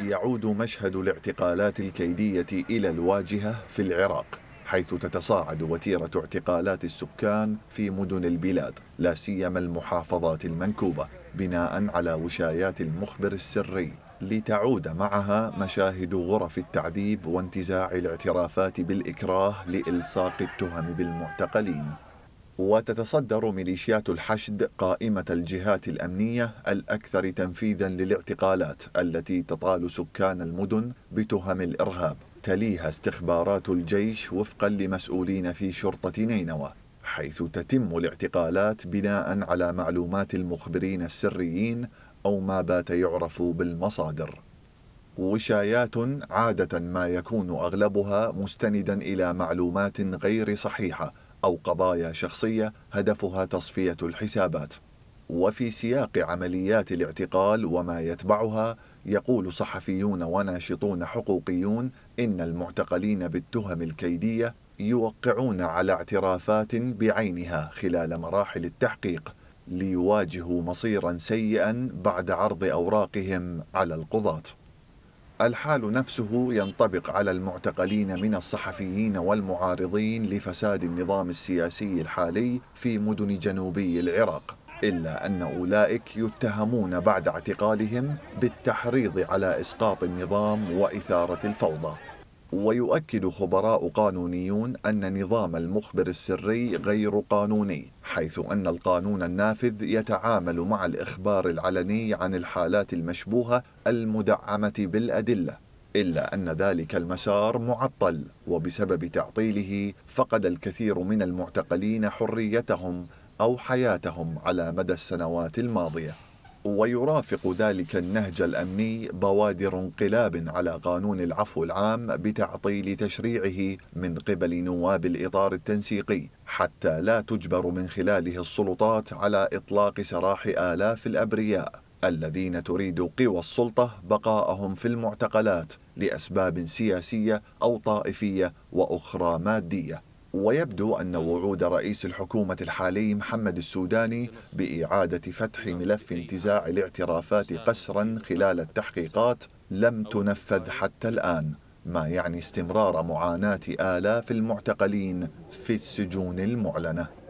يعود مشهد الاعتقالات الكيدية إلى الواجهة في العراق حيث تتصاعد وتيرة اعتقالات السكان في مدن البلاد لا سيما المحافظات المنكوبة بناء على وشايات المخبر السري لتعود معها مشاهد غرف التعذيب وانتزاع الاعترافات بالإكراه لإلصاق التهم بالمعتقلين وتتصدر ميليشيات الحشد قائمة الجهات الأمنية الأكثر تنفيذا للاعتقالات التي تطال سكان المدن بتهم الإرهاب تليها استخبارات الجيش وفقا لمسؤولين في شرطة نينوى حيث تتم الاعتقالات بناء على معلومات المخبرين السريين أو ما بات يعرف بالمصادر وشايات عادة ما يكون أغلبها مستندا إلى معلومات غير صحيحة أو قضايا شخصية هدفها تصفية الحسابات وفي سياق عمليات الاعتقال وما يتبعها يقول صحفيون وناشطون حقوقيون إن المعتقلين بالتهم الكيدية يوقعون على اعترافات بعينها خلال مراحل التحقيق ليواجهوا مصيرا سيئا بعد عرض أوراقهم على القضاة الحال نفسه ينطبق على المعتقلين من الصحفيين والمعارضين لفساد النظام السياسي الحالي في مدن جنوبي العراق إلا أن أولئك يتهمون بعد اعتقالهم بالتحريض على إسقاط النظام وإثارة الفوضى ويؤكد خبراء قانونيون أن نظام المخبر السري غير قانوني حيث أن القانون النافذ يتعامل مع الإخبار العلني عن الحالات المشبوهة المدعمة بالأدلة إلا أن ذلك المسار معطل وبسبب تعطيله فقد الكثير من المعتقلين حريتهم أو حياتهم على مدى السنوات الماضية ويرافق ذلك النهج الأمني بوادر انقلاب على قانون العفو العام بتعطيل تشريعه من قبل نواب الإطار التنسيقي حتى لا تجبر من خلاله السلطات على إطلاق سراح آلاف الأبرياء الذين تريد قوى السلطة بقاءهم في المعتقلات لأسباب سياسية أو طائفية وأخرى مادية ويبدو أن وعود رئيس الحكومة الحالي محمد السوداني بإعادة فتح ملف انتزاع الاعترافات قسرا خلال التحقيقات لم تنفذ حتى الآن ما يعني استمرار معاناة آلاف المعتقلين في السجون المعلنة